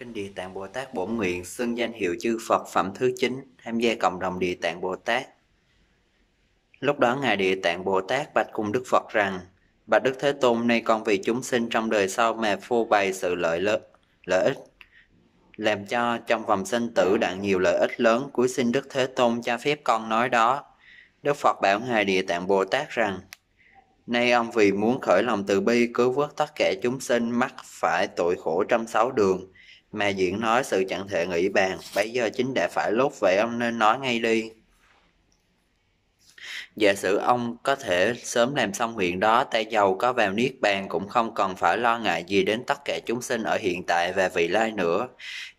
Kinh Địa Tạng Bồ Tát Bổn Nguyện xưng danh hiệu chư Phật phẩm thứ 9 tham gia cộng đồng Địa Tạng Bồ Tát. Lúc đó Ngài Địa Tạng Bồ Tát bạch cùng Đức Phật rằng Bạch Đức Thế Tôn nay con vì chúng sinh trong đời sau mà phô bày sự lợi lợi, lợi ích làm cho trong vòng sinh tử đặng nhiều lợi ích lớn cuối xin Đức Thế Tôn cho phép con nói đó. Đức Phật bảo Ngài Địa Tạng Bồ Tát rằng Nay ông vì muốn khởi lòng từ bi cứu vớt tất cả chúng sinh mắc phải tội khổ trong sáu đường mà diễn nói sự chẳng thể nghĩ bàn, bây giờ chính đã phải lúc vậy ông nên nói ngay đi. Giả sử ông có thể sớm làm xong nguyện đó, tay giàu có vào niết bàn cũng không cần phải lo ngại gì đến tất cả chúng sinh ở hiện tại và vị lai nữa.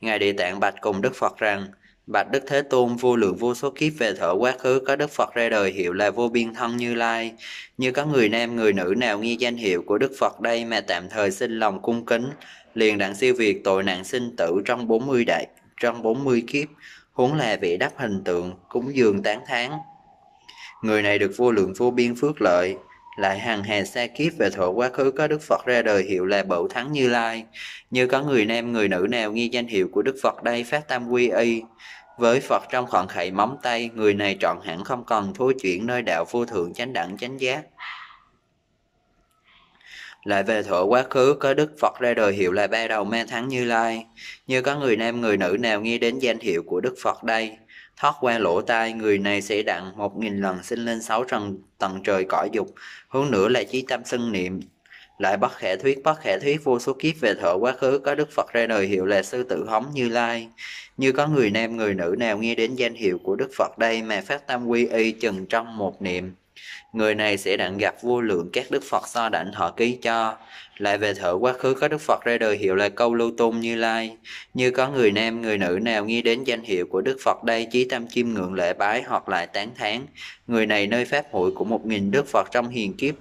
Ngài Địa Tạng Bạch cùng Đức Phật rằng, Bạch Đức Thế Tôn vô lượng vô số kiếp về thở quá khứ có Đức Phật ra đời hiệu là vô biên thân như lai. Như có người nam người nữ nào nghe danh hiệu của Đức Phật đây mà tạm thời xin lòng cung kính, liền đặng siêu việt tội nạn sinh tử trong 40 đại, trong 40 kiếp, huống là vị đắp hình tượng, cúng dường tán tháng. Người này được vô lượng vô biên phước lợi, lại hàng hà xa kiếp về thuở quá khứ có Đức Phật ra đời hiệu là Bậu Thắng Như Lai. Như có người nam người nữ nào nghi danh hiệu của Đức Phật đây phát tam quy y. Với Phật trong khoảng khẩy móng tay, người này trọn hẳn không cần thối chuyện nơi đạo vô thượng chánh đẳng chánh giác. Lại về thuở quá khứ có Đức Phật ra đời hiệu là ba đầu ma thắng Như Lai. Như có người nam người nữ nào nghi đến danh hiệu của Đức Phật đây, Thoát qua lỗ tai, người này sẽ đặng một nghìn lần sinh lên sáu tầng, tầng trời cõi dục. Hơn nữa là chí tâm sân niệm, lại bất khả thuyết bất khả thuyết vô số kiếp về thợ quá khứ có đức phật ra đời hiệu là sư tử hóng như lai như có người nam người nữ nào nghe đến danh hiệu của đức phật đây mà phát tâm quy y chừng trong một niệm Người này sẽ đặng gặp vô lượng các đức Phật do đảnh thọ ký cho. Lại về thở quá khứ có đức Phật ra đời hiệu là câu lưu tôn như lai. Như có người nam, người nữ nào nghi đến danh hiệu của đức Phật đây chí tâm chiêm ngưỡng lễ bái hoặc lại tán thán. Người này nơi pháp hội của một nghìn đức Phật trong hiền kiếp.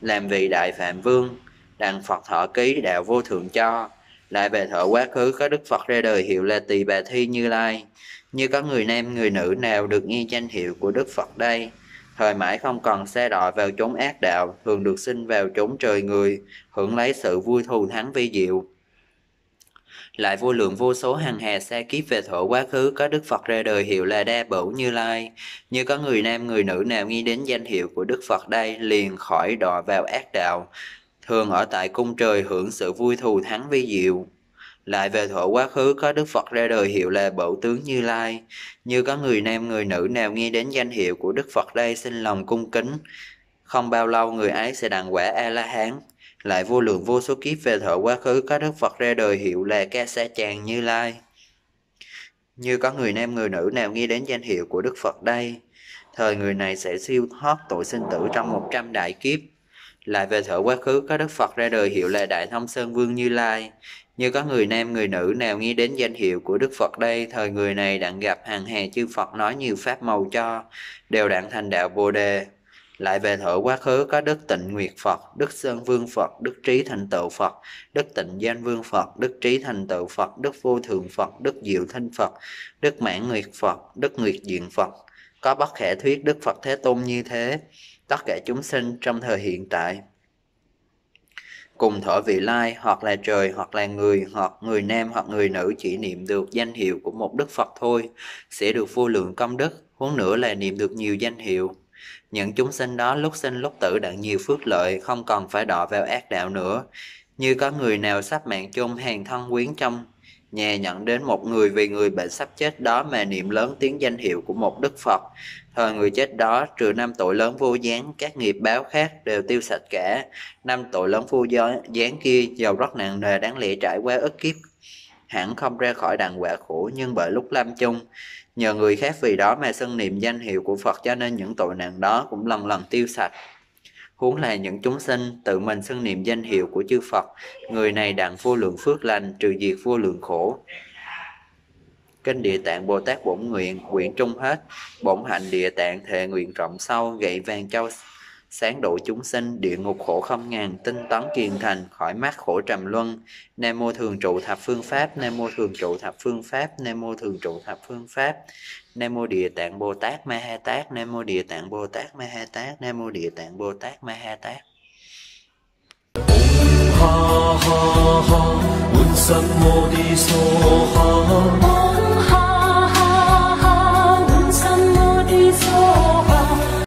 Làm vị đại phạm vương, đặng Phật thọ ký đạo vô thượng cho. Lại về thọ quá khứ có Đức Phật ra đời hiệu là Tỳ Bà Thi Như Lai. Như có người nam người nữ nào được nghe danh hiệu của Đức Phật đây thời mãi không cần xe đọ vào chốn ác đạo, thường được sinh vào chốn trời người, hưởng lấy sự vui thù thắng vi diệu. Lại vô lượng vô số hàng hè xe kiếp về thổ quá khứ có Đức Phật ra đời hiệu là Đa Bửu Như Lai. Như có người nam người nữ nào nghi đến danh hiệu của Đức Phật đây liền khỏi đọ vào ác đạo, thường ở tại cung trời hưởng sự vui thù thắng vi diệu lại về thuở quá khứ có Đức Phật ra đời hiệu là bổ Tướng Như Lai. Như có người nam người nữ nào nghe đến danh hiệu của Đức Phật đây xin lòng cung kính. Không bao lâu người ấy sẽ đặng quả A-la-hán. Lại vô lượng vô số kiếp về thuở quá khứ có Đức Phật ra đời hiệu là Ca Sa Chàng Như Lai. Như có người nam người nữ nào nghe đến danh hiệu của Đức Phật đây, thời người này sẽ siêu thoát tội sinh tử trong 100 đại kiếp. Lại về thuở quá khứ có Đức Phật ra đời hiệu là Đại Thông Sơn Vương Như Lai. Như có người nam người nữ nào nghĩ đến danh hiệu của Đức Phật đây, thời người này đặng gặp hàng hè chư Phật nói nhiều pháp màu cho, đều đặng thành đạo Bồ Đề. Lại về thuở quá khứ có Đức Tịnh Nguyệt Phật, Đức Sơn Vương Phật, Đức Trí Thành Tựu Phật, Đức Tịnh Danh Vương Phật, Đức Trí Thành Tựu Phật, Đức Vô Thường Phật, Đức Diệu Thanh Phật, Đức Mãn Nguyệt Phật, Đức Nguyệt Diện Phật. Có bất khả thuyết Đức Phật Thế Tôn như thế tất cả chúng sinh trong thời hiện tại cùng thọ vị lai hoặc là trời hoặc là người hoặc người nam hoặc người nữ chỉ niệm được danh hiệu của một đức Phật thôi sẽ được vô lượng công đức huống nữa là niệm được nhiều danh hiệu những chúng sinh đó lúc sinh lúc tử đã nhiều phước lợi không còn phải đọa vào ác đạo nữa như có người nào sắp mạng chung hàng thân quyến trong Nhà nhận đến một người vì người bệnh sắp chết đó mà niệm lớn tiếng danh hiệu của một đức Phật. Thời người chết đó, trừ năm tội lớn vô gián, các nghiệp báo khác đều tiêu sạch cả. Năm tội lớn vô gián kia giàu rất nặng nề đáng lẽ trải qua ức kiếp. Hẳn không ra khỏi đặng quả khổ nhưng bởi lúc lâm chung, nhờ người khác vì đó mà xưng niệm danh hiệu của Phật cho nên những tội nặng đó cũng lần lần tiêu sạch huống là những chúng sinh tự mình xưng niệm danh hiệu của chư Phật, người này đặng vô lượng phước lành, trừ diệt vô lượng khổ. Kinh Địa Tạng Bồ Tát Bổn Nguyện, quyển trung hết, bổn hạnh Địa Tạng thệ nguyện rộng sâu, gậy vàng châu sáng độ chúng sinh địa ngục khổ không ngàn tinh tấn kiền thành khỏi mắt khổ trầm luân nam mô thường trụ thập phương pháp nam mô thường trụ thập phương pháp nam mô thường trụ thập phương pháp nam mô địa tạng bồ tát ma ha tát nam mô địa tạng bồ tát ma ha tát nam mô địa tạng bồ tát ma ha tát ha ha ha,